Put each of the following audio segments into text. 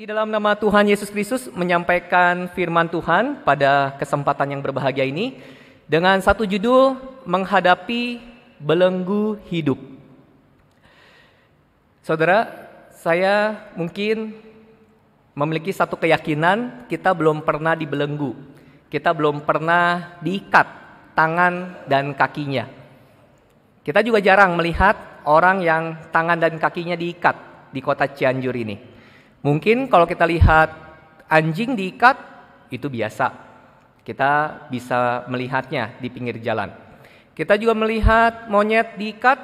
di dalam nama Tuhan Yesus Kristus menyampaikan firman Tuhan pada kesempatan yang berbahagia ini dengan satu judul menghadapi belenggu hidup. Saudara, saya mungkin memiliki satu keyakinan kita belum pernah dibelenggu. Kita belum pernah diikat tangan dan kakinya. Kita juga jarang melihat orang yang tangan dan kakinya diikat di kota Cianjur ini. Mungkin kalau kita lihat anjing diikat itu biasa. Kita bisa melihatnya di pinggir jalan. Kita juga melihat monyet diikat.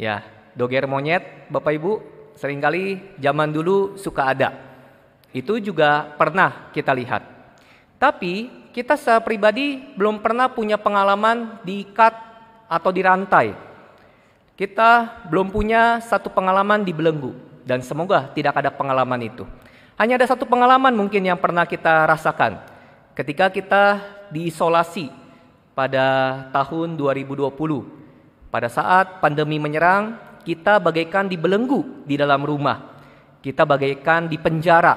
Ya, doger monyet Bapak Ibu seringkali zaman dulu suka ada. Itu juga pernah kita lihat. Tapi kita secara pribadi belum pernah punya pengalaman diikat atau dirantai. Kita belum punya satu pengalaman di belenggu dan semoga tidak ada pengalaman itu. Hanya ada satu pengalaman mungkin yang pernah kita rasakan ketika kita diisolasi pada tahun 2020. Pada saat pandemi menyerang, kita bagaikan dibelenggu di dalam rumah. Kita bagaikan di penjara,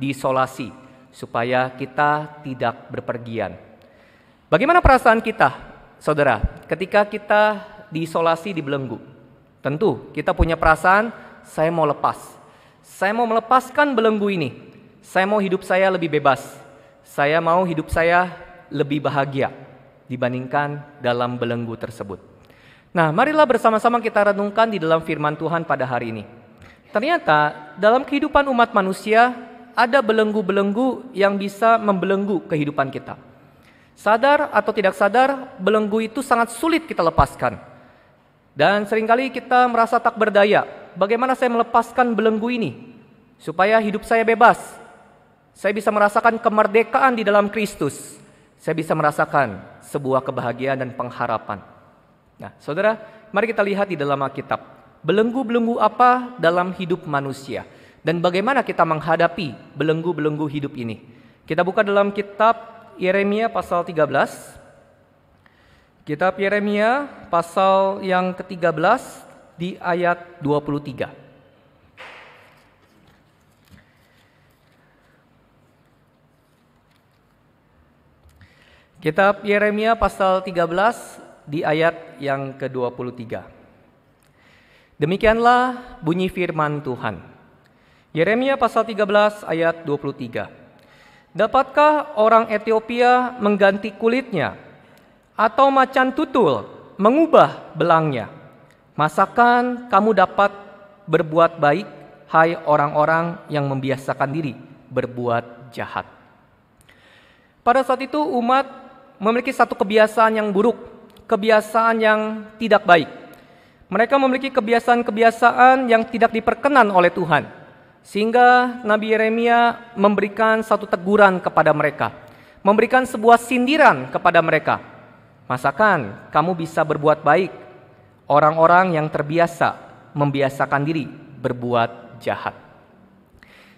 diisolasi supaya kita tidak berpergian. Bagaimana perasaan kita, Saudara, ketika kita diisolasi dibelenggu? Tentu kita punya perasaan saya mau lepas. Saya mau melepaskan belenggu ini. Saya mau hidup saya lebih bebas. Saya mau hidup saya lebih bahagia dibandingkan dalam belenggu tersebut. Nah, marilah bersama-sama kita renungkan di dalam firman Tuhan pada hari ini. Ternyata dalam kehidupan umat manusia ada belenggu-belenggu yang bisa membelenggu kehidupan kita. Sadar atau tidak sadar, belenggu itu sangat sulit kita lepaskan. Dan seringkali kita merasa tak berdaya bagaimana saya melepaskan belenggu ini supaya hidup saya bebas. Saya bisa merasakan kemerdekaan di dalam Kristus. Saya bisa merasakan sebuah kebahagiaan dan pengharapan. Nah, Saudara, mari kita lihat di dalam Alkitab. Belenggu-belenggu apa dalam hidup manusia dan bagaimana kita menghadapi belenggu-belenggu hidup ini. Kita buka dalam kitab Yeremia pasal 13. Kitab Yeremia pasal yang ke-13 di ayat 23. Kitab Yeremia pasal 13 di ayat yang ke-23. Demikianlah bunyi firman Tuhan. Yeremia pasal 13 ayat 23. Dapatkah orang Etiopia mengganti kulitnya atau macan tutul mengubah belangnya? Masakan kamu dapat berbuat baik, hai orang-orang yang membiasakan diri berbuat jahat. Pada saat itu umat memiliki satu kebiasaan yang buruk, kebiasaan yang tidak baik. Mereka memiliki kebiasaan-kebiasaan yang tidak diperkenan oleh Tuhan. Sehingga Nabi Yeremia memberikan satu teguran kepada mereka, memberikan sebuah sindiran kepada mereka. Masakan kamu bisa berbuat baik, orang-orang yang terbiasa membiasakan diri berbuat jahat.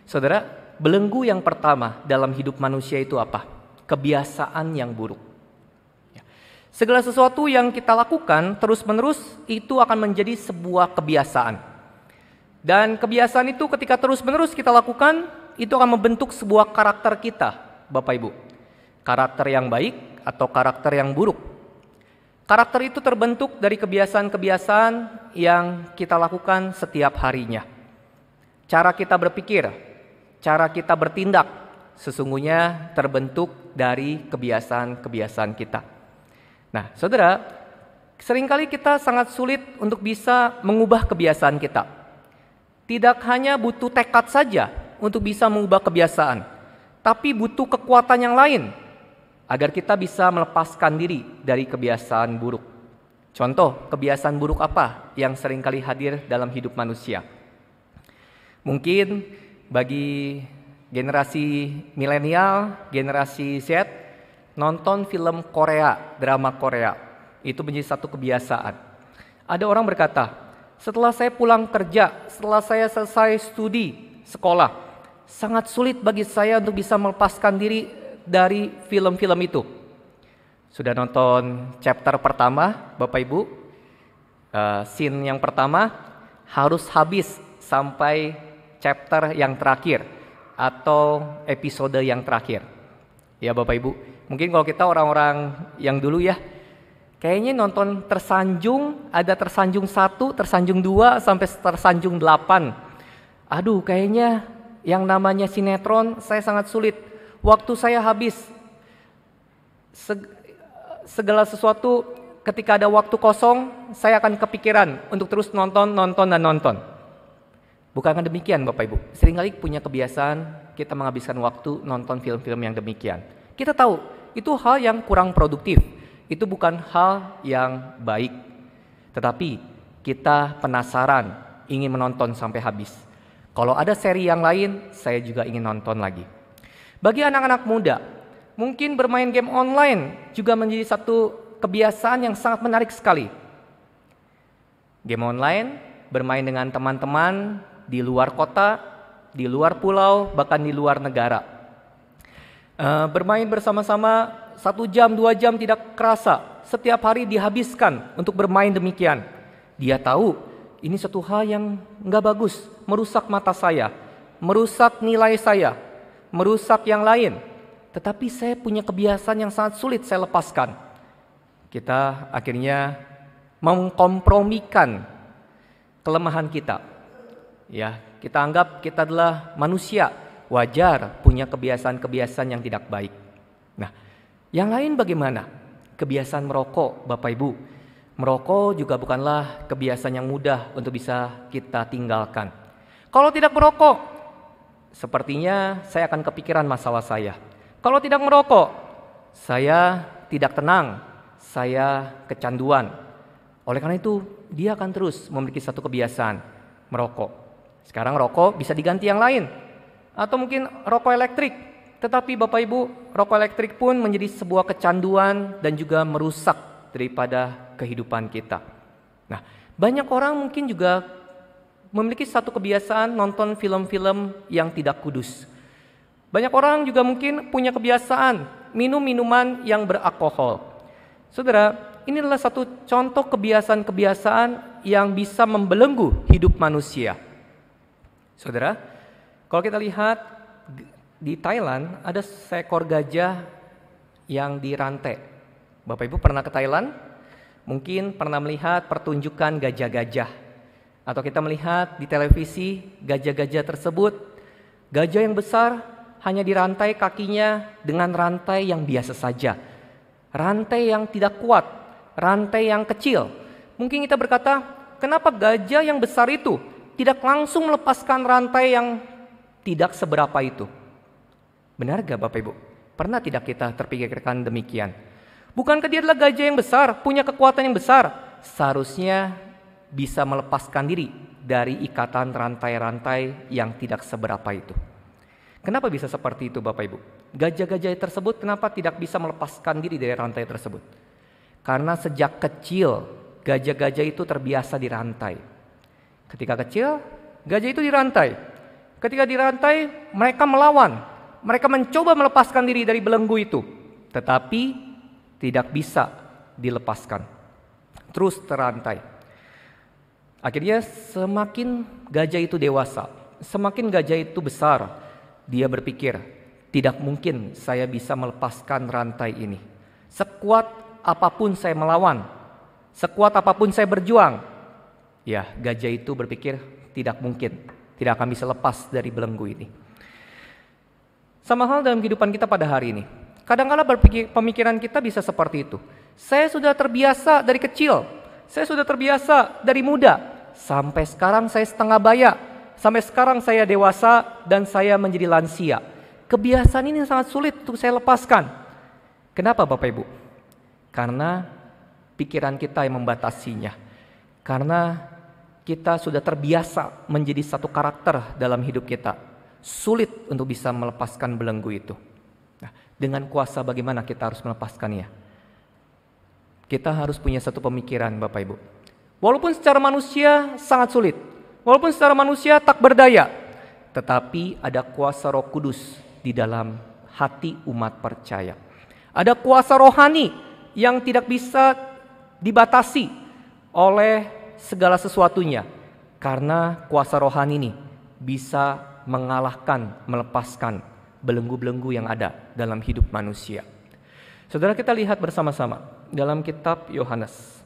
Saudara, belenggu yang pertama dalam hidup manusia itu apa? Kebiasaan yang buruk. Ya. Segala sesuatu yang kita lakukan terus-menerus itu akan menjadi sebuah kebiasaan. Dan kebiasaan itu ketika terus-menerus kita lakukan, itu akan membentuk sebuah karakter kita, Bapak Ibu. Karakter yang baik atau karakter yang buruk. Karakter itu terbentuk dari kebiasaan-kebiasaan yang kita lakukan setiap harinya. Cara kita berpikir, cara kita bertindak, sesungguhnya terbentuk dari kebiasaan-kebiasaan kita. Nah, saudara, seringkali kita sangat sulit untuk bisa mengubah kebiasaan kita. Tidak hanya butuh tekad saja untuk bisa mengubah kebiasaan, tapi butuh kekuatan yang lain agar kita bisa melepaskan diri dari kebiasaan buruk. Contoh, kebiasaan buruk apa yang seringkali hadir dalam hidup manusia? Mungkin bagi generasi milenial, generasi Z, nonton film Korea, drama Korea, itu menjadi satu kebiasaan. Ada orang berkata, setelah saya pulang kerja, setelah saya selesai studi, sekolah, sangat sulit bagi saya untuk bisa melepaskan diri dari film-film itu. Sudah nonton chapter pertama, Bapak Ibu? Uh, scene yang pertama harus habis sampai chapter yang terakhir atau episode yang terakhir. Ya Bapak Ibu, mungkin kalau kita orang-orang yang dulu ya, kayaknya nonton tersanjung, ada tersanjung satu, tersanjung dua, sampai tersanjung delapan. Aduh, kayaknya yang namanya sinetron saya sangat sulit waktu saya habis. Segala sesuatu ketika ada waktu kosong, saya akan kepikiran untuk terus nonton, nonton, dan nonton. Bukankah demikian Bapak Ibu? Seringkali punya kebiasaan kita menghabiskan waktu nonton film-film yang demikian. Kita tahu itu hal yang kurang produktif. Itu bukan hal yang baik. Tetapi kita penasaran, ingin menonton sampai habis. Kalau ada seri yang lain, saya juga ingin nonton lagi. Bagi anak-anak muda, mungkin bermain game online juga menjadi satu kebiasaan yang sangat menarik sekali. Game online, bermain dengan teman-teman di luar kota, di luar pulau, bahkan di luar negara. Uh, bermain bersama-sama satu jam, dua jam tidak kerasa. Setiap hari dihabiskan untuk bermain demikian. Dia tahu ini satu hal yang nggak bagus, merusak mata saya, merusak nilai saya, merusak yang lain. Tetapi saya punya kebiasaan yang sangat sulit saya lepaskan. Kita akhirnya mengkompromikan kelemahan kita. Ya, kita anggap kita adalah manusia, wajar punya kebiasaan-kebiasaan yang tidak baik. Nah, yang lain bagaimana? Kebiasaan merokok, Bapak Ibu. Merokok juga bukanlah kebiasaan yang mudah untuk bisa kita tinggalkan. Kalau tidak merokok, Sepertinya saya akan kepikiran masalah saya. Kalau tidak merokok, saya tidak tenang, saya kecanduan. Oleh karena itu, dia akan terus memiliki satu kebiasaan, merokok. Sekarang rokok bisa diganti yang lain, atau mungkin rokok elektrik. Tetapi Bapak Ibu, rokok elektrik pun menjadi sebuah kecanduan dan juga merusak daripada kehidupan kita. Nah, banyak orang mungkin juga memiliki satu kebiasaan nonton film-film yang tidak kudus. Banyak orang juga mungkin punya kebiasaan minum minuman yang beralkohol. Saudara, ini adalah satu contoh kebiasaan-kebiasaan yang bisa membelenggu hidup manusia. Saudara, kalau kita lihat di Thailand ada seekor gajah yang dirantai. Bapak Ibu pernah ke Thailand? Mungkin pernah melihat pertunjukan gajah-gajah atau kita melihat di televisi gajah-gajah tersebut, gajah yang besar hanya dirantai kakinya dengan rantai yang biasa saja. Rantai yang tidak kuat, rantai yang kecil. Mungkin kita berkata, kenapa gajah yang besar itu tidak langsung melepaskan rantai yang tidak seberapa itu? Benar gak Bapak Ibu? Pernah tidak kita terpikirkan demikian? Bukankah dia adalah gajah yang besar, punya kekuatan yang besar? Seharusnya bisa melepaskan diri dari ikatan rantai-rantai yang tidak seberapa itu. Kenapa bisa seperti itu Bapak Ibu? Gajah-gajah tersebut kenapa tidak bisa melepaskan diri dari rantai tersebut? Karena sejak kecil gajah-gajah itu terbiasa dirantai. Ketika kecil, gajah itu dirantai. Ketika dirantai, mereka melawan. Mereka mencoba melepaskan diri dari belenggu itu. Tetapi tidak bisa dilepaskan. Terus terantai. Akhirnya semakin gajah itu dewasa, semakin gajah itu besar, dia berpikir, tidak mungkin saya bisa melepaskan rantai ini. Sekuat apapun saya melawan, sekuat apapun saya berjuang. Ya, gajah itu berpikir tidak mungkin, tidak akan bisa lepas dari belenggu ini. Sama hal dalam kehidupan kita pada hari ini. kadang -kadang pemikiran kita bisa seperti itu. Saya sudah terbiasa dari kecil saya sudah terbiasa dari muda. Sampai sekarang saya setengah bayak. Sampai sekarang saya dewasa dan saya menjadi lansia. Kebiasaan ini sangat sulit untuk saya lepaskan. Kenapa Bapak Ibu? Karena pikiran kita yang membatasinya. Karena kita sudah terbiasa menjadi satu karakter dalam hidup kita. Sulit untuk bisa melepaskan belenggu itu. Nah, dengan kuasa bagaimana kita harus melepaskannya? Kita harus punya satu pemikiran Bapak Ibu. Walaupun secara manusia sangat sulit, walaupun secara manusia tak berdaya, tetapi ada kuasa Roh Kudus di dalam hati umat percaya. Ada kuasa rohani yang tidak bisa dibatasi oleh segala sesuatunya karena kuasa rohani ini bisa mengalahkan, melepaskan belenggu-belenggu yang ada dalam hidup manusia. Saudara kita lihat bersama-sama dalam kitab Yohanes.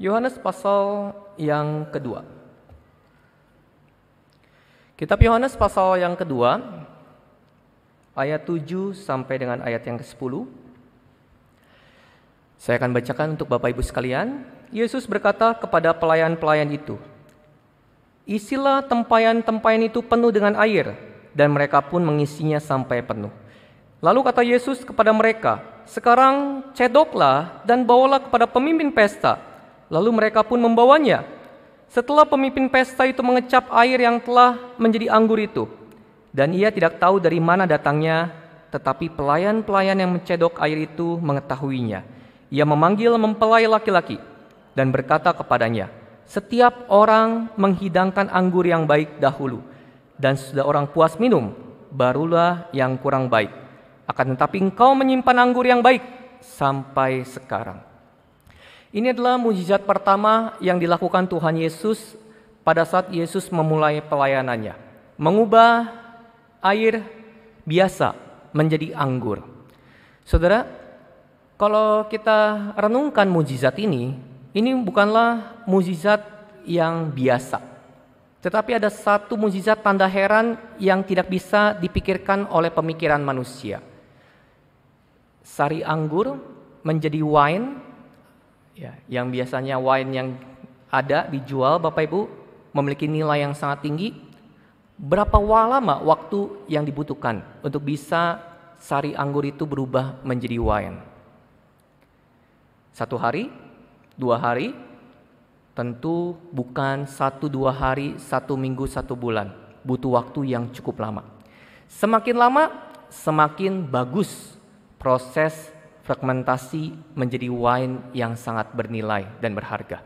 Yohanes pasal yang kedua. Kitab Yohanes pasal yang kedua ayat 7 sampai dengan ayat yang ke-10. Saya akan bacakan untuk Bapak Ibu sekalian. Yesus berkata kepada pelayan-pelayan itu, Isilah tempayan-tempayan itu penuh dengan air, dan mereka pun mengisinya sampai penuh. Lalu kata Yesus kepada mereka, sekarang cedoklah dan bawalah kepada pemimpin pesta. Lalu mereka pun membawanya. Setelah pemimpin pesta itu mengecap air yang telah menjadi anggur itu, dan ia tidak tahu dari mana datangnya, tetapi pelayan-pelayan yang mencedok air itu mengetahuinya. Ia memanggil mempelai laki-laki dan berkata kepadanya, "Setiap orang menghidangkan anggur yang baik dahulu, dan sudah orang puas minum, barulah yang kurang baik." Akan tetapi engkau menyimpan anggur yang baik sampai sekarang. Ini adalah mujizat pertama yang dilakukan Tuhan Yesus pada saat Yesus memulai pelayanannya. Mengubah air biasa menjadi anggur. Saudara, kalau kita renungkan mujizat ini, ini bukanlah mujizat yang biasa. Tetapi ada satu mujizat tanda heran yang tidak bisa dipikirkan oleh pemikiran manusia sari anggur menjadi wine ya, yang biasanya wine yang ada dijual Bapak Ibu memiliki nilai yang sangat tinggi berapa lama waktu yang dibutuhkan untuk bisa sari anggur itu berubah menjadi wine satu hari dua hari tentu bukan satu dua hari satu minggu satu bulan butuh waktu yang cukup lama semakin lama semakin bagus proses fragmentasi menjadi wine yang sangat bernilai dan berharga.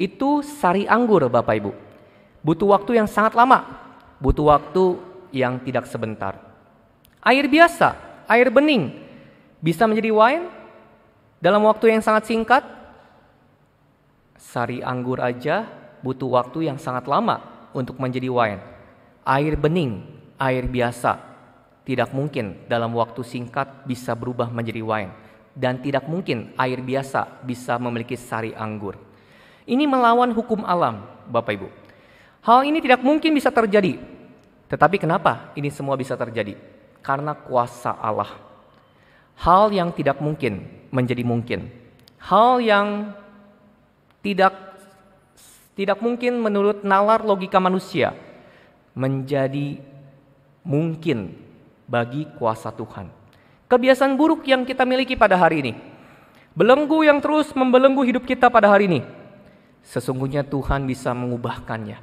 Itu sari anggur Bapak Ibu. Butuh waktu yang sangat lama, butuh waktu yang tidak sebentar. Air biasa, air bening, bisa menjadi wine dalam waktu yang sangat singkat. Sari anggur aja butuh waktu yang sangat lama untuk menjadi wine. Air bening, air biasa tidak mungkin dalam waktu singkat bisa berubah menjadi wine dan tidak mungkin air biasa bisa memiliki sari anggur. Ini melawan hukum alam, Bapak Ibu. Hal ini tidak mungkin bisa terjadi. Tetapi kenapa ini semua bisa terjadi? Karena kuasa Allah. Hal yang tidak mungkin menjadi mungkin. Hal yang tidak tidak mungkin menurut nalar logika manusia menjadi mungkin bagi kuasa Tuhan. Kebiasaan buruk yang kita miliki pada hari ini, belenggu yang terus membelenggu hidup kita pada hari ini, sesungguhnya Tuhan bisa mengubahkannya.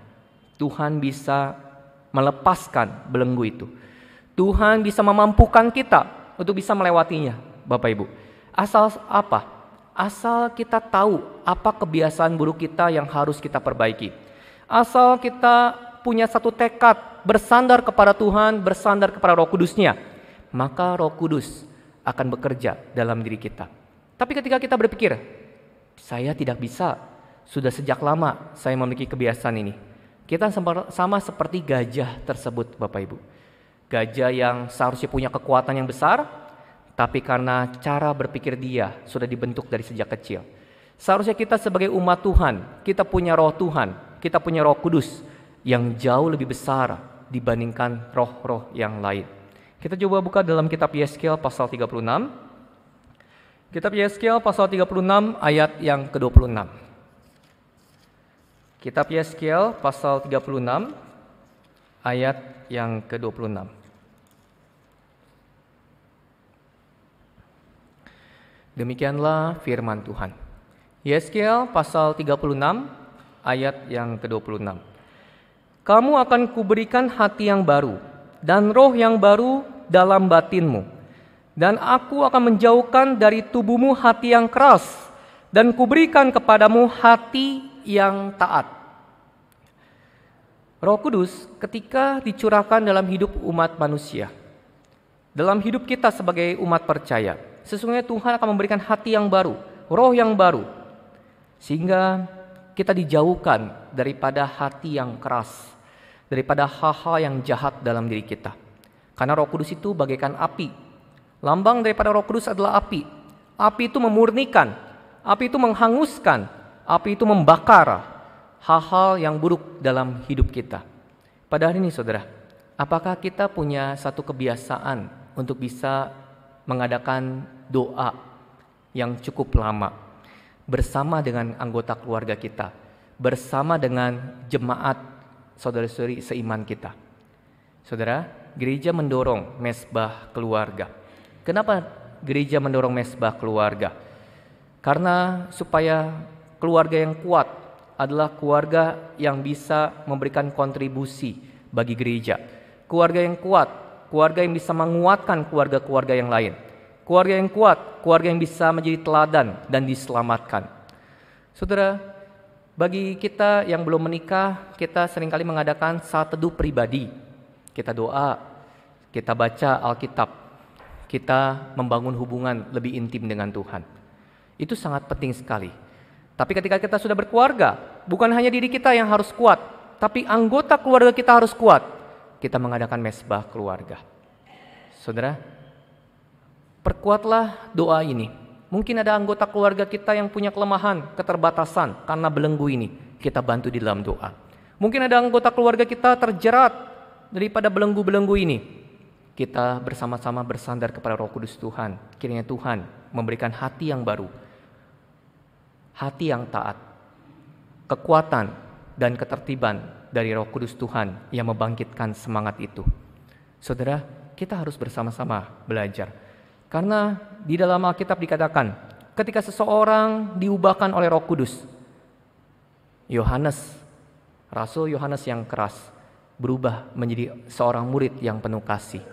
Tuhan bisa melepaskan belenggu itu. Tuhan bisa memampukan kita untuk bisa melewatinya, Bapak Ibu. Asal apa? Asal kita tahu apa kebiasaan buruk kita yang harus kita perbaiki. Asal kita punya satu tekad bersandar kepada Tuhan, bersandar kepada Roh Kudusnya, maka Roh Kudus akan bekerja dalam diri kita. Tapi ketika kita berpikir, saya tidak bisa, sudah sejak lama saya memiliki kebiasaan ini. Kita sama seperti gajah tersebut Bapak Ibu. Gajah yang seharusnya punya kekuatan yang besar, tapi karena cara berpikir dia sudah dibentuk dari sejak kecil. Seharusnya kita sebagai umat Tuhan, kita punya roh Tuhan, kita punya roh kudus yang jauh lebih besar dibandingkan roh-roh yang lain. Kita coba buka dalam kitab Yeskiel pasal 36. Kitab Yeskiel pasal 36 ayat yang ke-26. Kitab Yeskiel pasal 36 ayat yang ke-26. Demikianlah firman Tuhan. Yeskiel pasal 36 ayat yang ke-26 kamu akan kuberikan hati yang baru dan roh yang baru dalam batinmu. Dan aku akan menjauhkan dari tubuhmu hati yang keras dan kuberikan kepadamu hati yang taat. Roh Kudus ketika dicurahkan dalam hidup umat manusia, dalam hidup kita sebagai umat percaya, sesungguhnya Tuhan akan memberikan hati yang baru, roh yang baru, sehingga kita dijauhkan daripada hati yang keras, daripada hal-hal yang jahat dalam diri kita. Karena Roh Kudus itu bagaikan api. Lambang daripada Roh Kudus adalah api. Api itu memurnikan, api itu menghanguskan, api itu membakar hal-hal yang buruk dalam hidup kita. Pada hari ini Saudara, apakah kita punya satu kebiasaan untuk bisa mengadakan doa yang cukup lama bersama dengan anggota keluarga kita, bersama dengan jemaat saudara-saudari seiman kita. Saudara, gereja mendorong mesbah keluarga. Kenapa gereja mendorong mesbah keluarga? Karena supaya keluarga yang kuat adalah keluarga yang bisa memberikan kontribusi bagi gereja. Keluarga yang kuat, keluarga yang bisa menguatkan keluarga-keluarga yang lain. Keluarga yang kuat, keluarga yang bisa menjadi teladan dan diselamatkan. Saudara, bagi kita yang belum menikah, kita seringkali mengadakan saat teduh pribadi. Kita doa, kita baca Alkitab, kita membangun hubungan lebih intim dengan Tuhan. Itu sangat penting sekali. Tapi ketika kita sudah berkeluarga, bukan hanya diri kita yang harus kuat, tapi anggota keluarga kita harus kuat. Kita mengadakan mesbah keluarga. Saudara, perkuatlah doa ini. Mungkin ada anggota keluarga kita yang punya kelemahan, keterbatasan karena belenggu ini. Kita bantu di dalam doa. Mungkin ada anggota keluarga kita terjerat daripada belenggu-belenggu ini. Kita bersama-sama bersandar kepada Roh Kudus Tuhan. Kiranya Tuhan memberikan hati yang baru, hati yang taat, kekuatan dan ketertiban dari Roh Kudus Tuhan yang membangkitkan semangat itu. Saudara, kita harus bersama-sama belajar. Karena di dalam Alkitab dikatakan, ketika seseorang diubahkan oleh Roh Kudus, Yohanes, Rasul Yohanes yang keras, berubah menjadi seorang murid yang penuh kasih.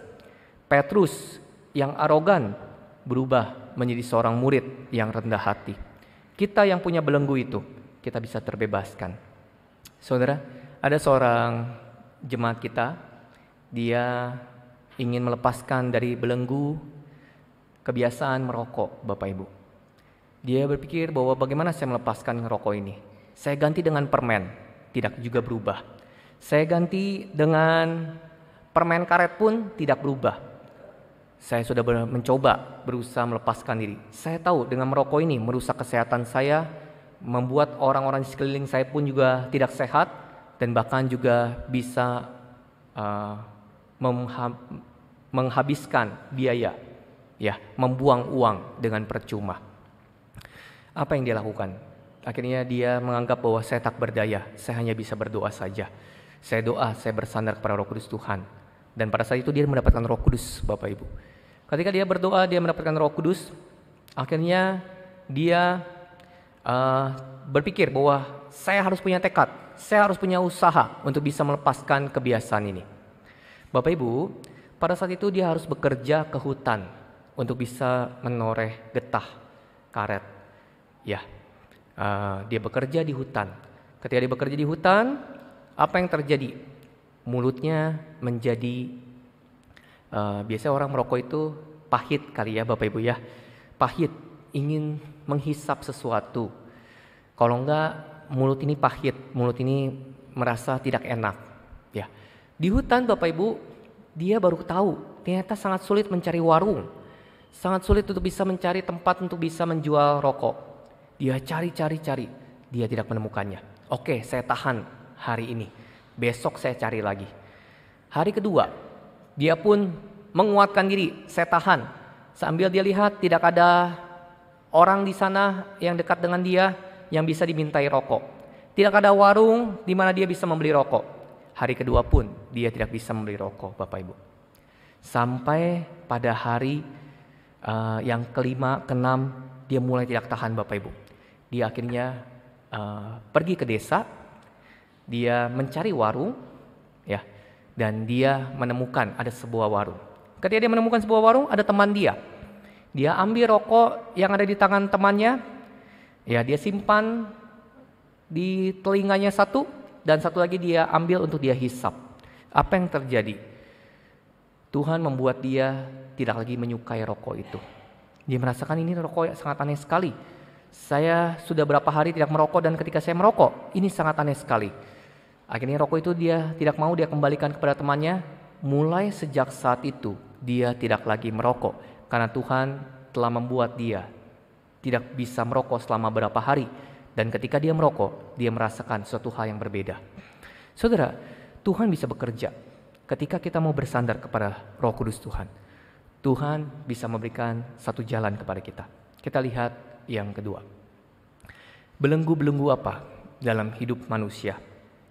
Petrus yang arogan berubah menjadi seorang murid yang rendah hati. Kita yang punya belenggu itu, kita bisa terbebaskan. Saudara, ada seorang jemaat kita, dia ingin melepaskan dari belenggu kebiasaan merokok, Bapak Ibu. Dia berpikir bahwa bagaimana saya melepaskan rokok ini? Saya ganti dengan permen, tidak juga berubah. Saya ganti dengan permen karet pun tidak berubah. Saya sudah mencoba berusaha melepaskan diri. Saya tahu dengan merokok ini merusak kesehatan saya, membuat orang-orang di sekeliling saya pun juga tidak sehat dan bahkan juga bisa uh, menghabiskan biaya ya membuang uang dengan percuma. Apa yang dia lakukan? Akhirnya dia menganggap bahwa saya tak berdaya, saya hanya bisa berdoa saja. Saya doa, saya bersandar kepada Roh Kudus Tuhan. Dan pada saat itu dia mendapatkan Roh Kudus, Bapak Ibu. Ketika dia berdoa, dia mendapatkan Roh Kudus. Akhirnya dia uh, berpikir bahwa saya harus punya tekad, saya harus punya usaha untuk bisa melepaskan kebiasaan ini. Bapak Ibu, pada saat itu dia harus bekerja ke hutan untuk bisa menoreh getah karet. Ya, uh, dia bekerja di hutan. Ketika dia bekerja di hutan, apa yang terjadi? Mulutnya menjadi uh, biasanya orang merokok itu pahit kali ya Bapak Ibu ya. Pahit, ingin menghisap sesuatu. Kalau enggak mulut ini pahit, mulut ini merasa tidak enak. Ya. Di hutan Bapak Ibu, dia baru tahu ternyata sangat sulit mencari warung sangat sulit untuk bisa mencari tempat untuk bisa menjual rokok. Dia cari-cari-cari, dia tidak menemukannya. Oke, saya tahan hari ini. Besok saya cari lagi. Hari kedua, dia pun menguatkan diri, saya tahan. Sambil dia lihat tidak ada orang di sana yang dekat dengan dia yang bisa dimintai rokok. Tidak ada warung di mana dia bisa membeli rokok. Hari kedua pun dia tidak bisa membeli rokok, Bapak Ibu. Sampai pada hari Uh, yang kelima, keenam, dia mulai tidak tahan Bapak Ibu. Dia akhirnya uh, pergi ke desa, dia mencari warung, ya, dan dia menemukan ada sebuah warung. Ketika dia menemukan sebuah warung, ada teman dia. Dia ambil rokok yang ada di tangan temannya, ya dia simpan di telinganya satu, dan satu lagi dia ambil untuk dia hisap. Apa yang terjadi? Tuhan membuat dia tidak lagi menyukai rokok itu. Dia merasakan ini rokok yang sangat aneh sekali. Saya sudah berapa hari tidak merokok dan ketika saya merokok, ini sangat aneh sekali. Akhirnya rokok itu dia tidak mau dia kembalikan kepada temannya. Mulai sejak saat itu dia tidak lagi merokok karena Tuhan telah membuat dia tidak bisa merokok selama berapa hari dan ketika dia merokok dia merasakan suatu hal yang berbeda. Saudara, Tuhan bisa bekerja ketika kita mau bersandar kepada Roh Kudus Tuhan. Tuhan bisa memberikan satu jalan kepada kita. Kita lihat yang kedua. Belenggu-belenggu apa dalam hidup manusia?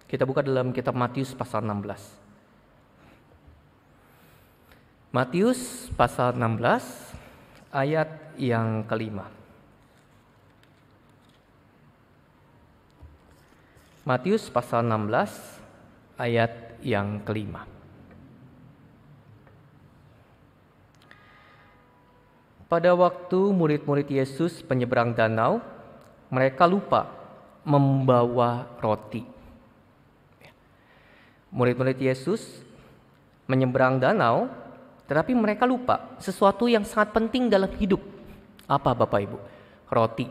Kita buka dalam kitab Matius pasal 16. Matius pasal 16 ayat yang kelima. Matius pasal 16 ayat yang kelima. Pada waktu murid-murid Yesus penyeberang danau, mereka lupa membawa roti. Murid-murid Yesus menyeberang danau, tetapi mereka lupa sesuatu yang sangat penting dalam hidup. Apa Bapak Ibu? Roti.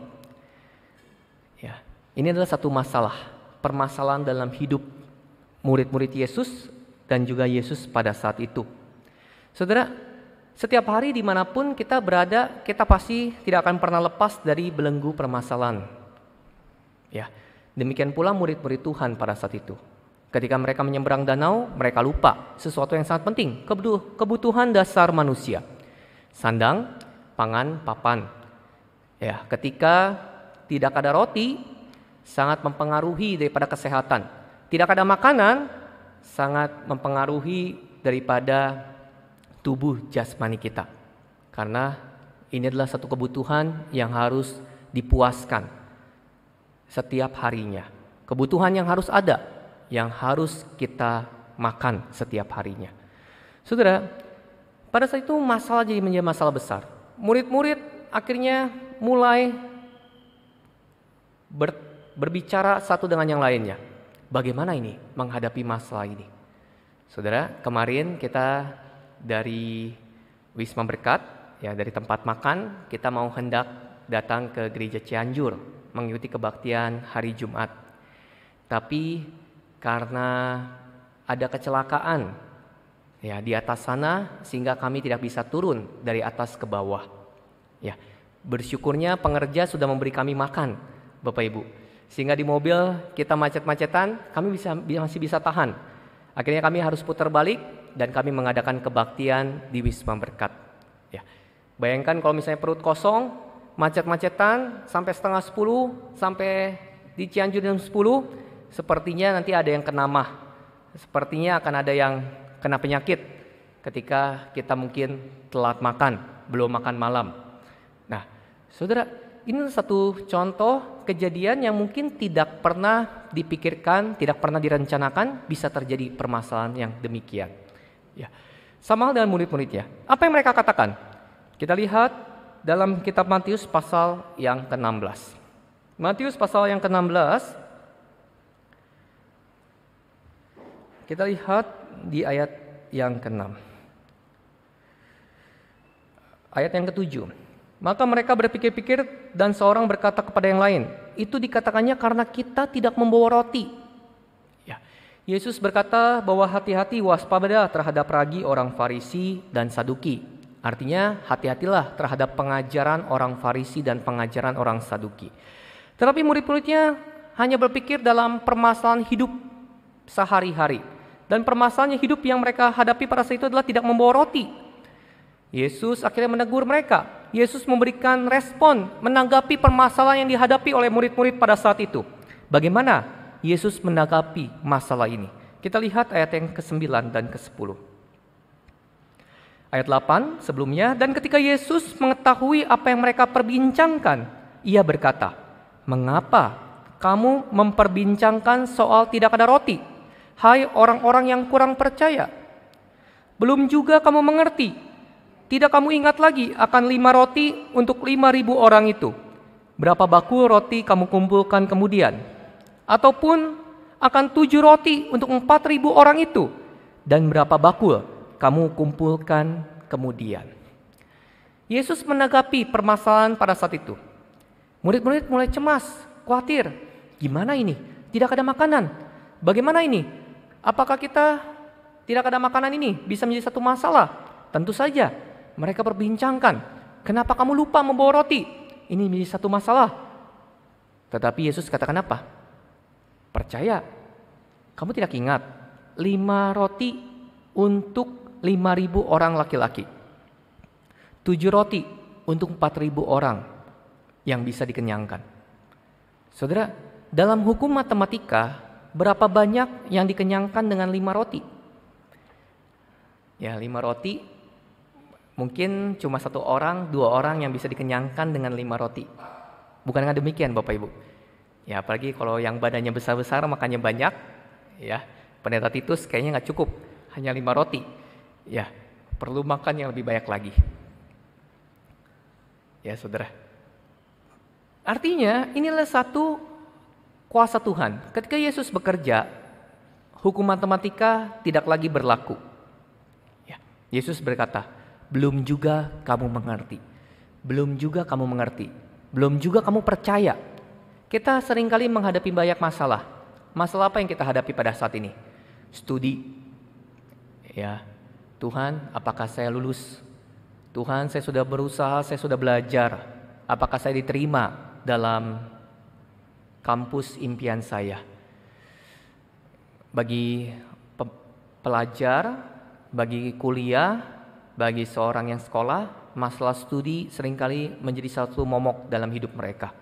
Ya, ini adalah satu masalah, permasalahan dalam hidup murid-murid Yesus dan juga Yesus pada saat itu. Saudara, setiap hari dimanapun kita berada, kita pasti tidak akan pernah lepas dari belenggu permasalahan. Ya, demikian pula murid-murid Tuhan pada saat itu. Ketika mereka menyeberang danau, mereka lupa sesuatu yang sangat penting, kebutuhan dasar manusia. Sandang, pangan, papan. Ya, ketika tidak ada roti, sangat mempengaruhi daripada kesehatan. Tidak ada makanan, sangat mempengaruhi daripada tubuh jasmani kita. Karena ini adalah satu kebutuhan yang harus dipuaskan setiap harinya. Kebutuhan yang harus ada, yang harus kita makan setiap harinya. Saudara, pada saat itu masalah jadi menjadi masalah besar. Murid-murid akhirnya mulai ber, berbicara satu dengan yang lainnya. Bagaimana ini menghadapi masalah ini? Saudara, kemarin kita dari Wisma Berkat, ya dari tempat makan, kita mau hendak datang ke gereja Cianjur mengikuti kebaktian hari Jumat. Tapi karena ada kecelakaan ya di atas sana sehingga kami tidak bisa turun dari atas ke bawah. Ya, bersyukurnya pengerja sudah memberi kami makan, Bapak Ibu. Sehingga di mobil kita macet-macetan, kami bisa masih bisa tahan. Akhirnya kami harus putar balik dan kami mengadakan kebaktian di Wisma Berkat. Ya. Bayangkan kalau misalnya perut kosong, macet-macetan sampai setengah sepuluh, sampai di Cianjur jam sepuluh, sepertinya nanti ada yang kena mah. Sepertinya akan ada yang kena penyakit ketika kita mungkin telat makan, belum makan malam. Nah, saudara, ini satu contoh kejadian yang mungkin tidak pernah dipikirkan, tidak pernah direncanakan bisa terjadi permasalahan yang demikian. Ya. Sama hal dengan murid-muridnya. Apa yang mereka katakan? Kita lihat dalam kitab Matius pasal yang ke-16. Matius pasal yang ke-16 Kita lihat di ayat yang ke-6. Ayat yang ke-7. Maka mereka berpikir-pikir dan seorang berkata kepada yang lain, "Itu dikatakannya karena kita tidak membawa roti." Yesus berkata bahwa hati-hati waspada terhadap ragi orang Farisi dan Saduki. Artinya, hati-hatilah terhadap pengajaran orang Farisi dan pengajaran orang Saduki. Tetapi murid-muridnya hanya berpikir dalam permasalahan hidup sehari-hari. Dan permasalahan hidup yang mereka hadapi pada saat itu adalah tidak membawa roti. Yesus akhirnya menegur mereka. Yesus memberikan respon menanggapi permasalahan yang dihadapi oleh murid-murid pada saat itu. Bagaimana Yesus menanggapi masalah ini. Kita lihat ayat yang ke-9 dan ke-10. Ayat 8 sebelumnya, dan ketika Yesus mengetahui apa yang mereka perbincangkan, ia berkata, Mengapa kamu memperbincangkan soal tidak ada roti? Hai orang-orang yang kurang percaya, belum juga kamu mengerti. Tidak kamu ingat lagi akan lima roti untuk lima ribu orang itu. Berapa bakul roti kamu kumpulkan kemudian? ataupun akan tujuh roti untuk empat ribu orang itu dan berapa bakul kamu kumpulkan kemudian. Yesus menanggapi permasalahan pada saat itu. Murid-murid mulai cemas, khawatir. Gimana ini? Tidak ada makanan. Bagaimana ini? Apakah kita tidak ada makanan ini bisa menjadi satu masalah? Tentu saja, mereka perbincangkan. Kenapa kamu lupa membawa roti? Ini menjadi satu masalah. Tetapi Yesus katakan apa? Percaya, kamu tidak ingat lima roti untuk lima ribu orang laki-laki. Tujuh roti untuk empat ribu orang yang bisa dikenyangkan. Saudara, dalam hukum matematika, berapa banyak yang dikenyangkan dengan lima roti? Ya, lima roti mungkin cuma satu orang, dua orang yang bisa dikenyangkan dengan lima roti. Bukan dengan demikian Bapak Ibu. Ya apalagi kalau yang badannya besar-besar makannya banyak, ya pendeta Titus kayaknya nggak cukup, hanya lima roti. Ya perlu makan yang lebih banyak lagi. Ya saudara. Artinya inilah satu kuasa Tuhan. Ketika Yesus bekerja, hukum matematika tidak lagi berlaku. Ya, Yesus berkata, belum juga kamu mengerti. Belum juga kamu mengerti. Belum juga kamu percaya kita seringkali menghadapi banyak masalah. Masalah apa yang kita hadapi pada saat ini? Studi. Ya. Tuhan, apakah saya lulus? Tuhan, saya sudah berusaha, saya sudah belajar. Apakah saya diterima dalam kampus impian saya? Bagi pe pelajar, bagi kuliah, bagi seorang yang sekolah, masalah studi seringkali menjadi satu momok dalam hidup mereka.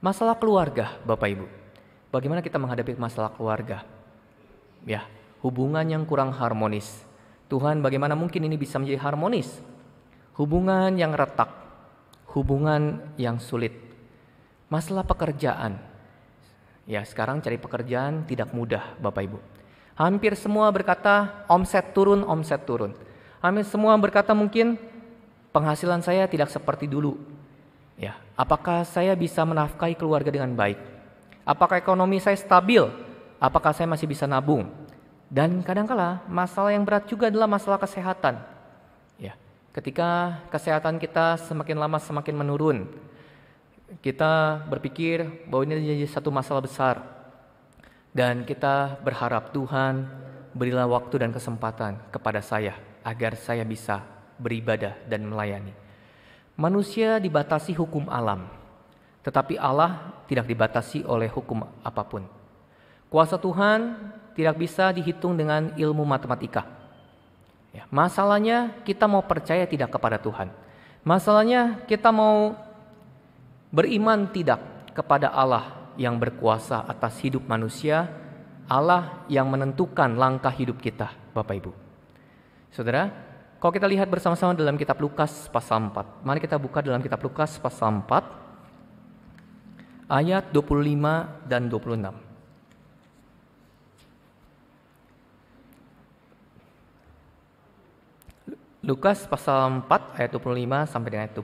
Masalah keluarga, Bapak Ibu. Bagaimana kita menghadapi masalah keluarga? Ya, hubungan yang kurang harmonis. Tuhan, bagaimana mungkin ini bisa menjadi harmonis? Hubungan yang retak, hubungan yang sulit. Masalah pekerjaan. Ya, sekarang cari pekerjaan tidak mudah, Bapak Ibu. Hampir semua berkata omset turun, omset turun. Hampir semua berkata mungkin penghasilan saya tidak seperti dulu Ya, apakah saya bisa menafkahi keluarga dengan baik? Apakah ekonomi saya stabil? Apakah saya masih bisa nabung? Dan kadangkala masalah yang berat juga adalah masalah kesehatan. Ya, ketika kesehatan kita semakin lama semakin menurun, kita berpikir bahwa ini menjadi satu masalah besar. Dan kita berharap Tuhan berilah waktu dan kesempatan kepada saya agar saya bisa beribadah dan melayani. Manusia dibatasi hukum alam, tetapi Allah tidak dibatasi oleh hukum apapun. Kuasa Tuhan tidak bisa dihitung dengan ilmu matematika. Ya, masalahnya kita mau percaya tidak kepada Tuhan. Masalahnya kita mau beriman tidak kepada Allah yang berkuasa atas hidup manusia, Allah yang menentukan langkah hidup kita, Bapak Ibu. Saudara, kalau kita lihat bersama-sama dalam kitab Lukas pasal 4. Mari kita buka dalam kitab Lukas pasal 4 ayat 25 dan 26. Lukas pasal 4 ayat 25 sampai dengan ayat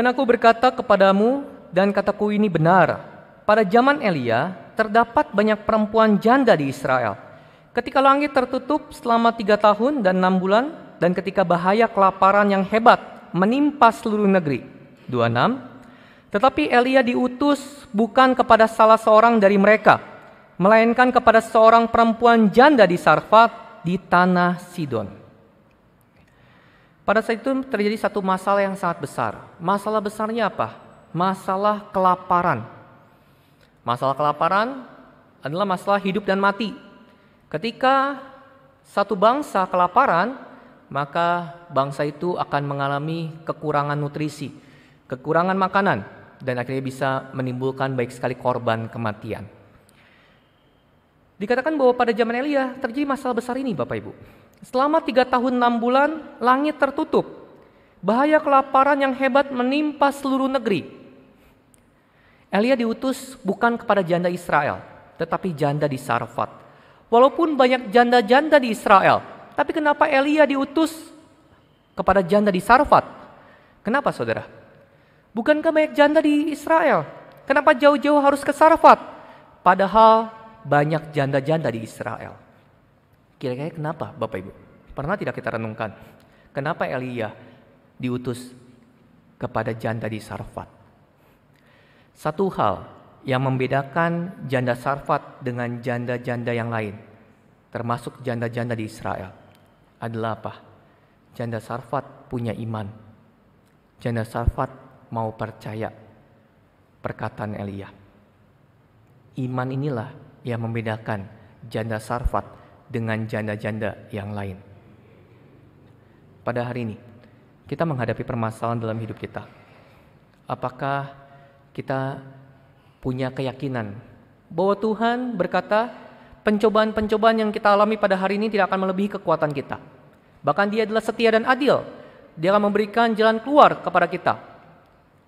26. Dan aku berkata kepadamu, dan kataku ini benar, pada zaman Elia terdapat banyak perempuan janda di Israel, Ketika langit tertutup selama tiga tahun dan enam bulan, dan ketika bahaya kelaparan yang hebat menimpa seluruh negeri. 26. Tetapi Elia diutus bukan kepada salah seorang dari mereka, melainkan kepada seorang perempuan janda di Sarfat di tanah Sidon. Pada saat itu terjadi satu masalah yang sangat besar. Masalah besarnya apa? Masalah kelaparan. Masalah kelaparan adalah masalah hidup dan mati Ketika satu bangsa kelaparan, maka bangsa itu akan mengalami kekurangan nutrisi, kekurangan makanan, dan akhirnya bisa menimbulkan baik sekali korban kematian. Dikatakan bahwa pada zaman Elia terjadi masalah besar ini Bapak Ibu. Selama tiga tahun enam bulan, langit tertutup. Bahaya kelaparan yang hebat menimpa seluruh negeri. Elia diutus bukan kepada janda Israel, tetapi janda di Sarfat. Walaupun banyak janda-janda di Israel, tapi kenapa Elia diutus kepada janda di Sarfat? Kenapa saudara? Bukankah banyak janda di Israel? Kenapa jauh-jauh harus ke Sarfat? Padahal banyak janda-janda di Israel. Kira-kira kenapa Bapak Ibu? Pernah tidak kita renungkan? Kenapa Elia diutus kepada janda di Sarfat? Satu hal yang membedakan janda Sarfat dengan janda-janda yang lain, termasuk janda-janda di Israel, adalah apa? Janda Sarfat punya iman. Janda Sarfat mau percaya perkataan Elia. Iman inilah yang membedakan janda Sarfat dengan janda-janda yang lain. Pada hari ini, kita menghadapi permasalahan dalam hidup kita. Apakah kita punya keyakinan bahwa Tuhan berkata, pencobaan-pencobaan yang kita alami pada hari ini tidak akan melebihi kekuatan kita. Bahkan dia adalah setia dan adil. Dia akan memberikan jalan keluar kepada kita.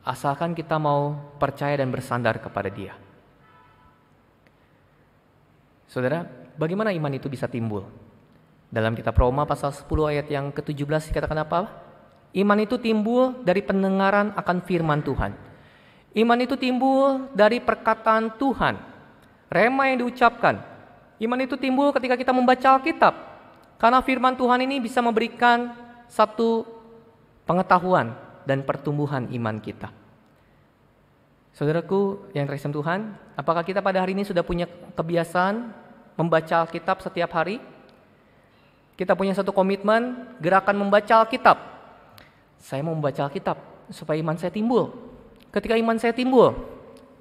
Asalkan kita mau percaya dan bersandar kepada dia. Saudara, bagaimana iman itu bisa timbul? Dalam kitab Roma pasal 10 ayat yang ke-17 dikatakan apa? Iman itu timbul dari pendengaran akan firman Tuhan. Iman itu timbul dari perkataan Tuhan. Rema yang diucapkan. Iman itu timbul ketika kita membaca Alkitab. Karena firman Tuhan ini bisa memberikan satu pengetahuan dan pertumbuhan iman kita. Saudaraku yang terkasih Tuhan, apakah kita pada hari ini sudah punya kebiasaan membaca Alkitab setiap hari? Kita punya satu komitmen gerakan membaca Alkitab. Saya mau membaca Alkitab supaya iman saya timbul Ketika iman saya timbul,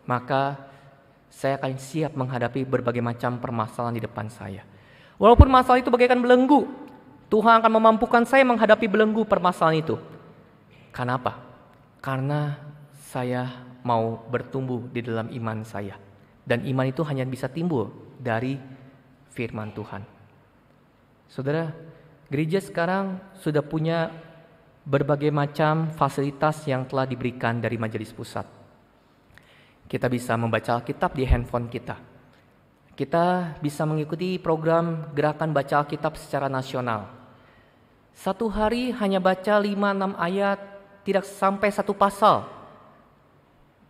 maka saya akan siap menghadapi berbagai macam permasalahan di depan saya. Walaupun masalah itu bagaikan belenggu, Tuhan akan memampukan saya menghadapi belenggu permasalahan itu. Kenapa? Karena saya mau bertumbuh di dalam iman saya. Dan iman itu hanya bisa timbul dari firman Tuhan. Saudara, gereja sekarang sudah punya berbagai macam fasilitas yang telah diberikan dari majelis pusat. Kita bisa membaca Alkitab di handphone kita. Kita bisa mengikuti program gerakan baca Alkitab secara nasional. Satu hari hanya baca 5-6 ayat, tidak sampai satu pasal.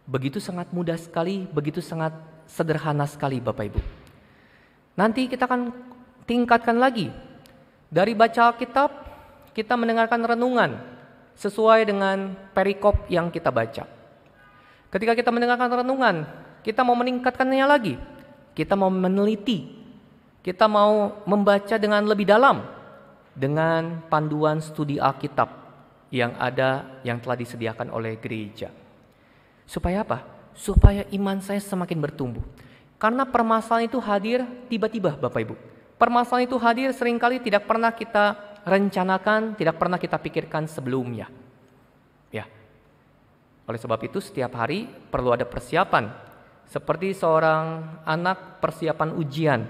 Begitu sangat mudah sekali, begitu sangat sederhana sekali Bapak Ibu. Nanti kita akan tingkatkan lagi. Dari baca Alkitab kita mendengarkan renungan sesuai dengan perikop yang kita baca. Ketika kita mendengarkan renungan, kita mau meningkatkannya lagi. Kita mau meneliti. Kita mau membaca dengan lebih dalam dengan panduan studi Alkitab yang ada yang telah disediakan oleh gereja. Supaya apa? Supaya iman saya semakin bertumbuh. Karena permasalahan itu hadir tiba-tiba Bapak Ibu. Permasalahan itu hadir seringkali tidak pernah kita rencanakan, tidak pernah kita pikirkan sebelumnya. Ya. Oleh sebab itu setiap hari perlu ada persiapan. Seperti seorang anak persiapan ujian.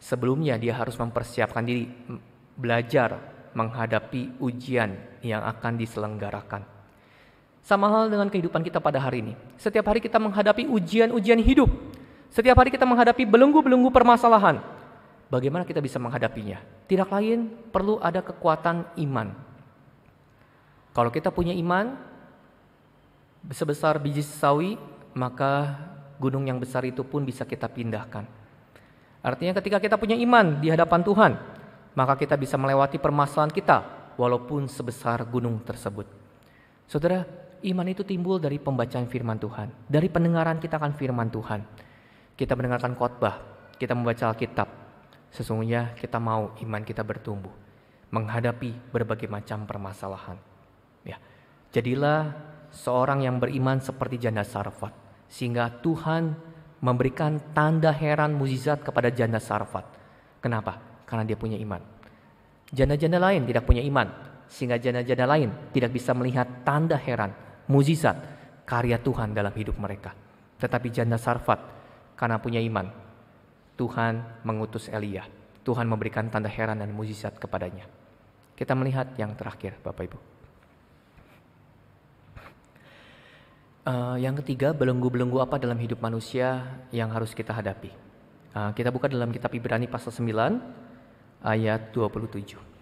Sebelumnya dia harus mempersiapkan diri belajar menghadapi ujian yang akan diselenggarakan. Sama hal dengan kehidupan kita pada hari ini. Setiap hari kita menghadapi ujian-ujian hidup. Setiap hari kita menghadapi belenggu-belenggu permasalahan. Bagaimana kita bisa menghadapinya? Tidak lain perlu ada kekuatan iman. Kalau kita punya iman sebesar biji sawi, maka gunung yang besar itu pun bisa kita pindahkan. Artinya ketika kita punya iman di hadapan Tuhan, maka kita bisa melewati permasalahan kita walaupun sebesar gunung tersebut. Saudara, iman itu timbul dari pembacaan firman Tuhan, dari pendengaran kita akan firman Tuhan. Kita mendengarkan khotbah, kita membaca Alkitab, Sesungguhnya kita mau iman kita bertumbuh, menghadapi berbagai macam permasalahan. Ya. Jadilah seorang yang beriman seperti janda Sarfat, sehingga Tuhan memberikan tanda heran mukjizat kepada janda Sarfat. Kenapa? Karena dia punya iman. Janda-janda lain tidak punya iman, sehingga janda-janda lain tidak bisa melihat tanda heran mukjizat karya Tuhan dalam hidup mereka. Tetapi janda Sarfat karena punya iman, Tuhan mengutus Elia. Tuhan memberikan tanda heran dan mujizat kepadanya. Kita melihat yang terakhir, Bapak Ibu. Uh, yang ketiga, belenggu-belenggu apa dalam hidup manusia yang harus kita hadapi? Uh, kita buka dalam kitab Ibrani pasal 9 ayat 27.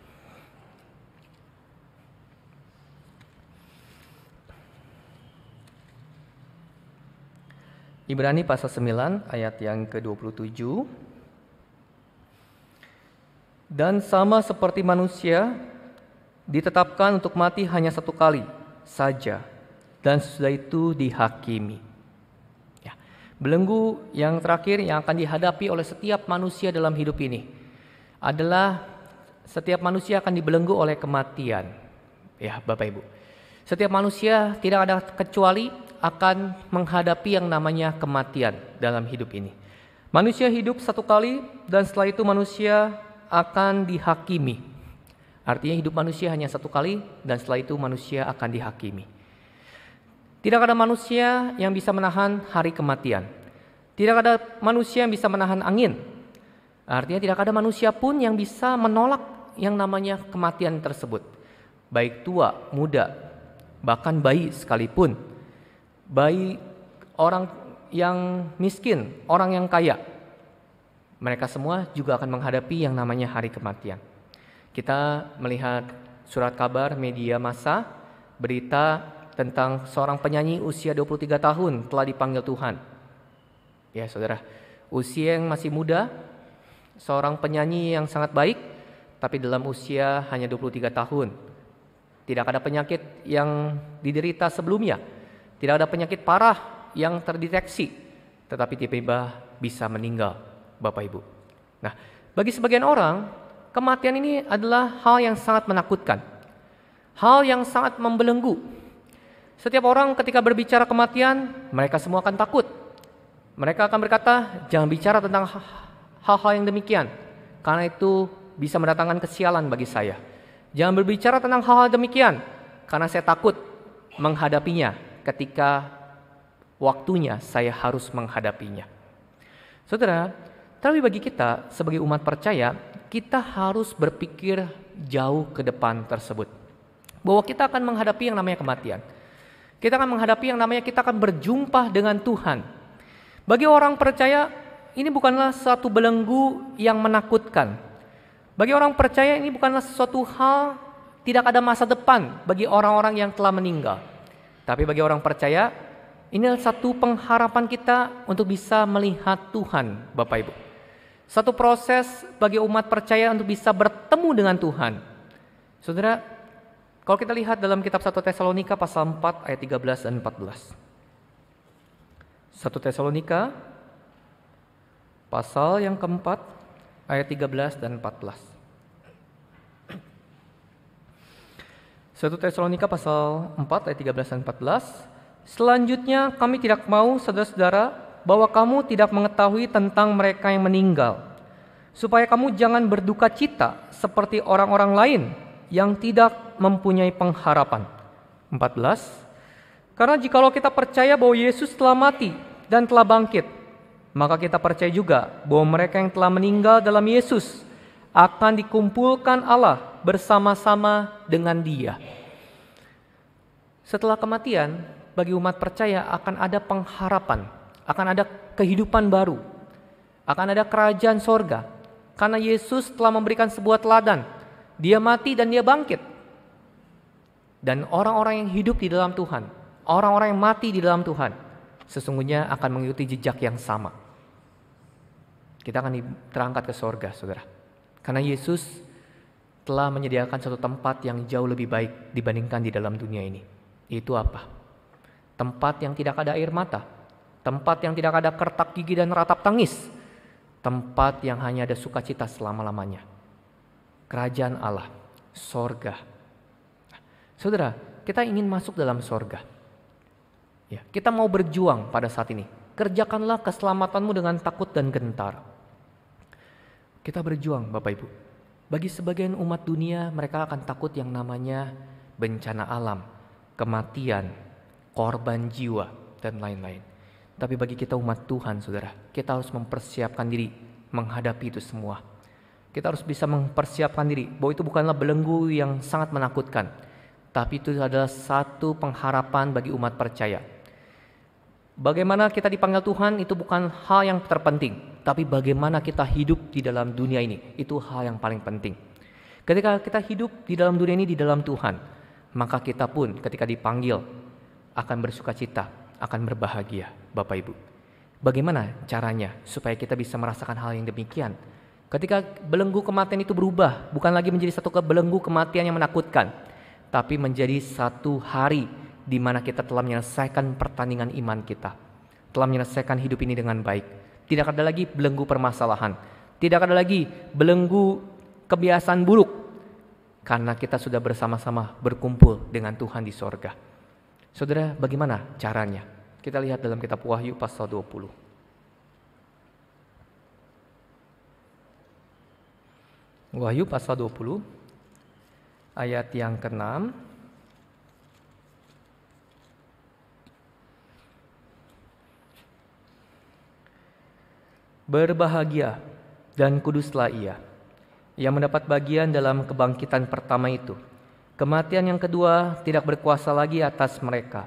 Ibrani pasal 9 ayat yang ke-27. Dan sama seperti manusia, ditetapkan untuk mati hanya satu kali saja, dan sesudah itu dihakimi. Ya. Belenggu yang terakhir yang akan dihadapi oleh setiap manusia dalam hidup ini adalah setiap manusia akan dibelenggu oleh kematian. Ya, Bapak Ibu. Setiap manusia tidak ada kecuali akan menghadapi yang namanya kematian dalam hidup ini. Manusia hidup satu kali dan setelah itu manusia akan dihakimi. Artinya hidup manusia hanya satu kali dan setelah itu manusia akan dihakimi. Tidak ada manusia yang bisa menahan hari kematian. Tidak ada manusia yang bisa menahan angin. Artinya tidak ada manusia pun yang bisa menolak yang namanya kematian tersebut. Baik tua, muda, bahkan bayi sekalipun baik orang yang miskin, orang yang kaya. Mereka semua juga akan menghadapi yang namanya hari kematian. Kita melihat surat kabar media massa, berita tentang seorang penyanyi usia 23 tahun telah dipanggil Tuhan. Ya saudara, usia yang masih muda, seorang penyanyi yang sangat baik, tapi dalam usia hanya 23 tahun. Tidak ada penyakit yang diderita sebelumnya, tidak ada penyakit parah yang terdeteksi, tetapi tiba-tiba bisa meninggal, Bapak Ibu. Nah, bagi sebagian orang, kematian ini adalah hal yang sangat menakutkan. Hal yang sangat membelenggu. Setiap orang ketika berbicara kematian, mereka semua akan takut. Mereka akan berkata, jangan bicara tentang hal-hal yang demikian, karena itu bisa mendatangkan kesialan bagi saya. Jangan berbicara tentang hal-hal demikian, karena saya takut menghadapinya ketika waktunya saya harus menghadapinya. Saudara, tapi bagi kita sebagai umat percaya, kita harus berpikir jauh ke depan tersebut. Bahwa kita akan menghadapi yang namanya kematian. Kita akan menghadapi yang namanya kita akan berjumpa dengan Tuhan. Bagi orang percaya, ini bukanlah satu belenggu yang menakutkan. Bagi orang percaya, ini bukanlah sesuatu hal tidak ada masa depan bagi orang-orang yang telah meninggal. Tapi bagi orang percaya, ini adalah satu pengharapan kita untuk bisa melihat Tuhan, Bapak Ibu. Satu proses bagi umat percaya untuk bisa bertemu dengan Tuhan. Saudara, kalau kita lihat dalam kitab 1 Tesalonika pasal 4 ayat 13 dan 14. 1 Tesalonika pasal yang keempat ayat 13 dan 14. 1 Tesalonika pasal 4 ayat 13 dan 14. Selanjutnya kami tidak mau saudara-saudara bahwa kamu tidak mengetahui tentang mereka yang meninggal supaya kamu jangan berduka cita seperti orang-orang lain yang tidak mempunyai pengharapan. 14. Karena jikalau kita percaya bahwa Yesus telah mati dan telah bangkit, maka kita percaya juga bahwa mereka yang telah meninggal dalam Yesus akan dikumpulkan Allah bersama-sama dengan dia. Setelah kematian, bagi umat percaya akan ada pengharapan, akan ada kehidupan baru, akan ada kerajaan sorga. Karena Yesus telah memberikan sebuah teladan, dia mati dan dia bangkit. Dan orang-orang yang hidup di dalam Tuhan, orang-orang yang mati di dalam Tuhan, sesungguhnya akan mengikuti jejak yang sama. Kita akan terangkat ke sorga, saudara. Karena Yesus telah menyediakan satu tempat yang jauh lebih baik dibandingkan di dalam dunia ini. Itu apa? Tempat yang tidak ada air mata, tempat yang tidak ada kertak gigi dan ratap tangis, tempat yang hanya ada sukacita selama-lamanya. Kerajaan Allah, sorga. Saudara, kita ingin masuk dalam sorga. Ya, kita mau berjuang pada saat ini. Kerjakanlah keselamatanmu dengan takut dan gentar. Kita berjuang, Bapak Ibu. Bagi sebagian umat dunia, mereka akan takut yang namanya bencana alam, kematian, korban jiwa, dan lain-lain. Tapi bagi kita umat Tuhan, saudara, kita harus mempersiapkan diri menghadapi itu semua. Kita harus bisa mempersiapkan diri bahwa itu bukanlah belenggu yang sangat menakutkan, tapi itu adalah satu pengharapan bagi umat percaya. Bagaimana kita dipanggil Tuhan itu bukan hal yang terpenting, tapi bagaimana kita hidup di dalam dunia ini. Itu hal yang paling penting. Ketika kita hidup di dalam dunia ini di dalam Tuhan, maka kita pun ketika dipanggil akan bersuka cita, akan berbahagia, Bapak Ibu. Bagaimana caranya supaya kita bisa merasakan hal yang demikian? Ketika belenggu kematian itu berubah, bukan lagi menjadi satu belenggu kematian yang menakutkan, tapi menjadi satu hari di mana kita telah menyelesaikan pertandingan iman kita, telah menyelesaikan hidup ini dengan baik tidak ada lagi belenggu permasalahan. Tidak ada lagi belenggu kebiasaan buruk. Karena kita sudah bersama-sama berkumpul dengan Tuhan di sorga. Saudara, bagaimana caranya? Kita lihat dalam kitab Wahyu pasal 20. Wahyu pasal 20 ayat yang ke-6 Berbahagia dan kuduslah ia yang mendapat bagian dalam kebangkitan pertama itu. Kematian yang kedua tidak berkuasa lagi atas mereka,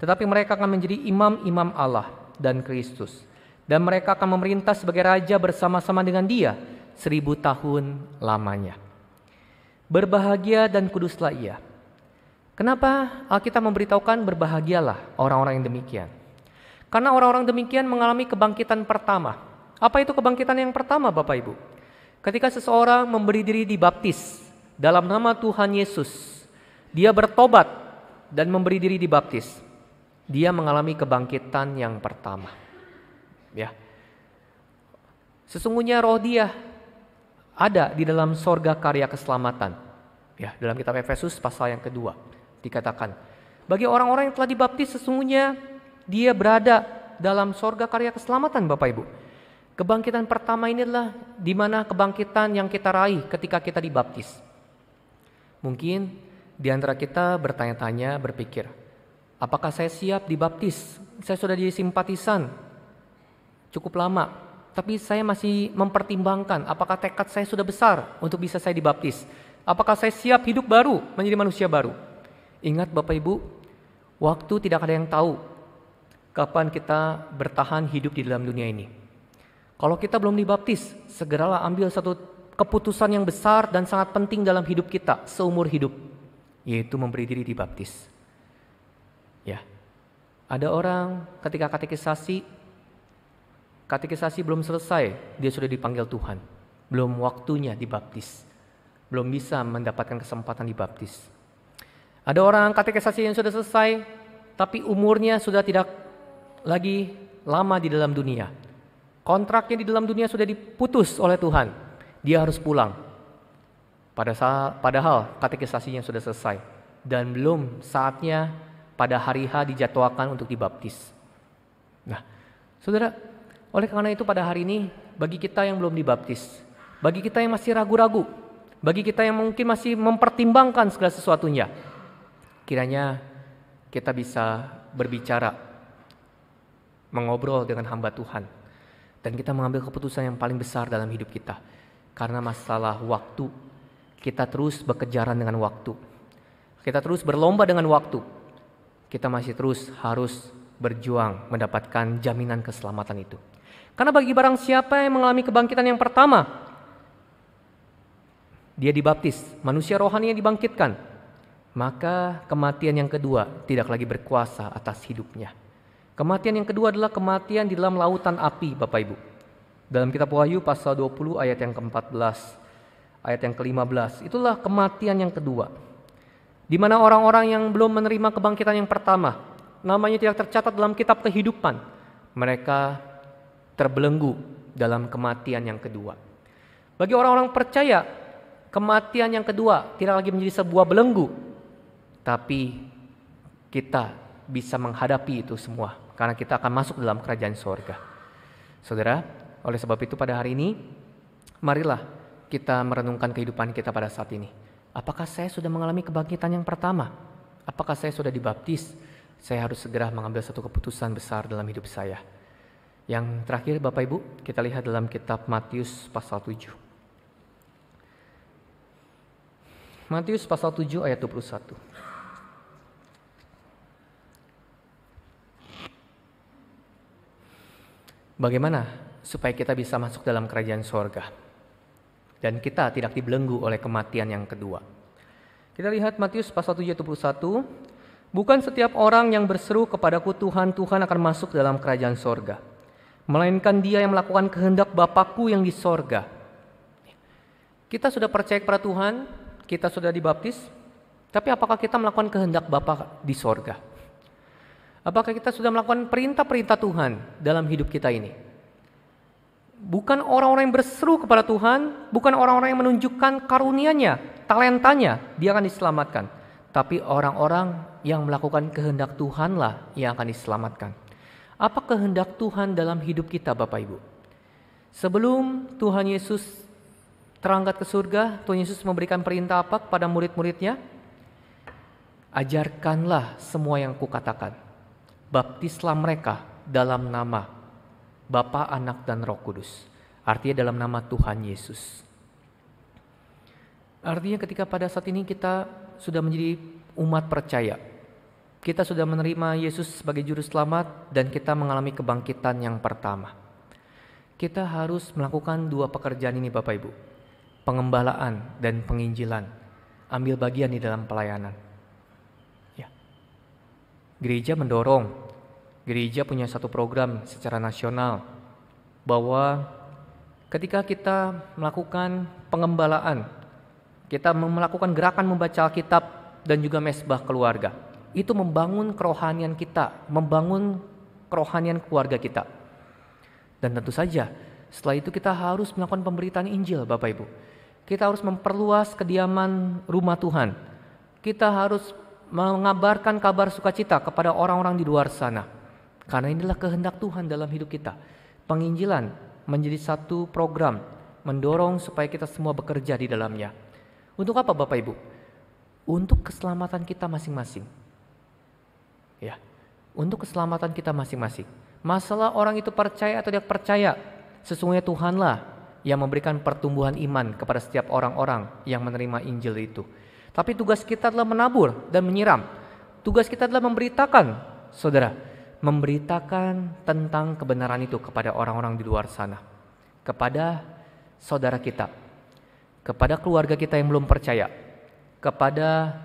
tetapi mereka akan menjadi imam-imam Allah dan Kristus, dan mereka akan memerintah sebagai raja bersama-sama dengan Dia seribu tahun lamanya. Berbahagia dan kuduslah ia. Kenapa Alkitab memberitahukan berbahagialah orang-orang yang demikian? Karena orang-orang demikian mengalami kebangkitan pertama, apa itu kebangkitan yang pertama Bapak Ibu? Ketika seseorang memberi diri dibaptis dalam nama Tuhan Yesus, dia bertobat dan memberi diri dibaptis. Dia mengalami kebangkitan yang pertama. Ya. Sesungguhnya roh dia ada di dalam sorga karya keselamatan. Ya, dalam kitab Efesus pasal yang kedua dikatakan, bagi orang-orang yang telah dibaptis sesungguhnya dia berada dalam sorga karya keselamatan Bapak Ibu. Kebangkitan pertama ini adalah di mana kebangkitan yang kita raih ketika kita dibaptis. Mungkin di antara kita bertanya-tanya, berpikir, apakah saya siap dibaptis? Saya sudah jadi simpatisan cukup lama, tapi saya masih mempertimbangkan apakah tekad saya sudah besar untuk bisa saya dibaptis. Apakah saya siap hidup baru, menjadi manusia baru? Ingat Bapak Ibu, waktu tidak ada yang tahu kapan kita bertahan hidup di dalam dunia ini. Kalau kita belum dibaptis, segeralah ambil satu keputusan yang besar dan sangat penting dalam hidup kita seumur hidup, yaitu memberi diri dibaptis. Ya. Ada orang ketika katekisasi katekisasi belum selesai, dia sudah dipanggil Tuhan. Belum waktunya dibaptis. Belum bisa mendapatkan kesempatan dibaptis. Ada orang katekisasi yang sudah selesai, tapi umurnya sudah tidak lagi lama di dalam dunia Kontraknya di dalam dunia sudah diputus oleh Tuhan. Dia harus pulang. Padahal katekisasinya sudah selesai. Dan belum saatnya pada hari H dijadwalkan untuk dibaptis. Nah, saudara, oleh karena itu pada hari ini bagi kita yang belum dibaptis, bagi kita yang masih ragu-ragu, bagi kita yang mungkin masih mempertimbangkan segala sesuatunya, kiranya kita bisa berbicara, mengobrol dengan hamba Tuhan, dan kita mengambil keputusan yang paling besar dalam hidup kita. Karena masalah waktu, kita terus berkejaran dengan waktu. Kita terus berlomba dengan waktu. Kita masih terus harus berjuang mendapatkan jaminan keselamatan itu. Karena bagi barang siapa yang mengalami kebangkitan yang pertama, dia dibaptis, manusia rohani yang dibangkitkan, maka kematian yang kedua tidak lagi berkuasa atas hidupnya. Kematian yang kedua adalah kematian di dalam lautan api, Bapak Ibu. Dalam kitab Wahyu pasal 20 ayat yang ke-14, ayat yang ke-15, itulah kematian yang kedua. Di mana orang-orang yang belum menerima kebangkitan yang pertama, namanya tidak tercatat dalam kitab kehidupan, mereka terbelenggu dalam kematian yang kedua. Bagi orang-orang percaya, kematian yang kedua tidak lagi menjadi sebuah belenggu, tapi kita bisa menghadapi itu semua karena kita akan masuk dalam kerajaan sorga. Saudara, oleh sebab itu pada hari ini, marilah kita merenungkan kehidupan kita pada saat ini. Apakah saya sudah mengalami kebangkitan yang pertama? Apakah saya sudah dibaptis? Saya harus segera mengambil satu keputusan besar dalam hidup saya. Yang terakhir Bapak Ibu, kita lihat dalam kitab Matius pasal 7. Matius pasal 7 ayat 21. Bagaimana supaya kita bisa masuk dalam kerajaan sorga dan kita tidak dibelenggu oleh kematian yang kedua. Kita lihat Matius pasal 21. bukan setiap orang yang berseru kepadaku Tuhan, Tuhan akan masuk dalam kerajaan sorga, melainkan dia yang melakukan kehendak Bapakku yang di sorga. Kita sudah percaya kepada Tuhan, kita sudah dibaptis, tapi apakah kita melakukan kehendak Bapa di sorga? Apakah kita sudah melakukan perintah-perintah Tuhan dalam hidup kita ini? Bukan orang-orang yang berseru kepada Tuhan, bukan orang-orang yang menunjukkan karuniaNya, talentanya, dia akan diselamatkan. Tapi orang-orang yang melakukan kehendak Tuhanlah yang akan diselamatkan. Apa kehendak Tuhan dalam hidup kita, Bapak Ibu? Sebelum Tuhan Yesus terangkat ke surga, Tuhan Yesus memberikan perintah apa kepada murid-muridnya? Ajarkanlah semua yang kukatakan baptislah mereka dalam nama Bapa, Anak, dan Roh Kudus. Artinya dalam nama Tuhan Yesus. Artinya ketika pada saat ini kita sudah menjadi umat percaya. Kita sudah menerima Yesus sebagai juru selamat dan kita mengalami kebangkitan yang pertama. Kita harus melakukan dua pekerjaan ini Bapak Ibu. Pengembalaan dan penginjilan. Ambil bagian di dalam pelayanan. Ya. Gereja mendorong gereja punya satu program secara nasional bahwa ketika kita melakukan pengembalaan, kita melakukan gerakan membaca Alkitab dan juga mesbah keluarga, itu membangun kerohanian kita, membangun kerohanian keluarga kita. Dan tentu saja, setelah itu kita harus melakukan pemberitaan Injil, Bapak Ibu. Kita harus memperluas kediaman rumah Tuhan. Kita harus mengabarkan kabar sukacita kepada orang-orang di luar sana karena inilah kehendak Tuhan dalam hidup kita. Penginjilan menjadi satu program mendorong supaya kita semua bekerja di dalamnya. Untuk apa Bapak Ibu? Untuk keselamatan kita masing-masing. Ya. Untuk keselamatan kita masing-masing. Masalah orang itu percaya atau tidak percaya, sesungguhnya Tuhanlah yang memberikan pertumbuhan iman kepada setiap orang-orang yang menerima Injil itu. Tapi tugas kita adalah menabur dan menyiram. Tugas kita adalah memberitakan, saudara memberitakan tentang kebenaran itu kepada orang-orang di luar sana, kepada saudara kita, kepada keluarga kita yang belum percaya, kepada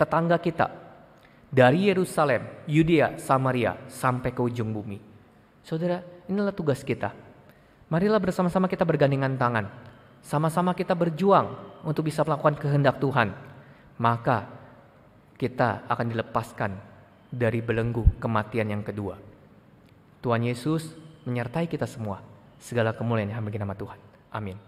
tetangga kita, dari Yerusalem, Yudea, Samaria, sampai ke ujung bumi. Saudara, inilah tugas kita. Marilah bersama-sama kita bergandengan tangan, sama-sama kita berjuang untuk bisa melakukan kehendak Tuhan. Maka kita akan dilepaskan dari belenggu kematian yang kedua. Tuhan Yesus menyertai kita semua. Segala kemuliaan yang bagi nama Tuhan. Amin.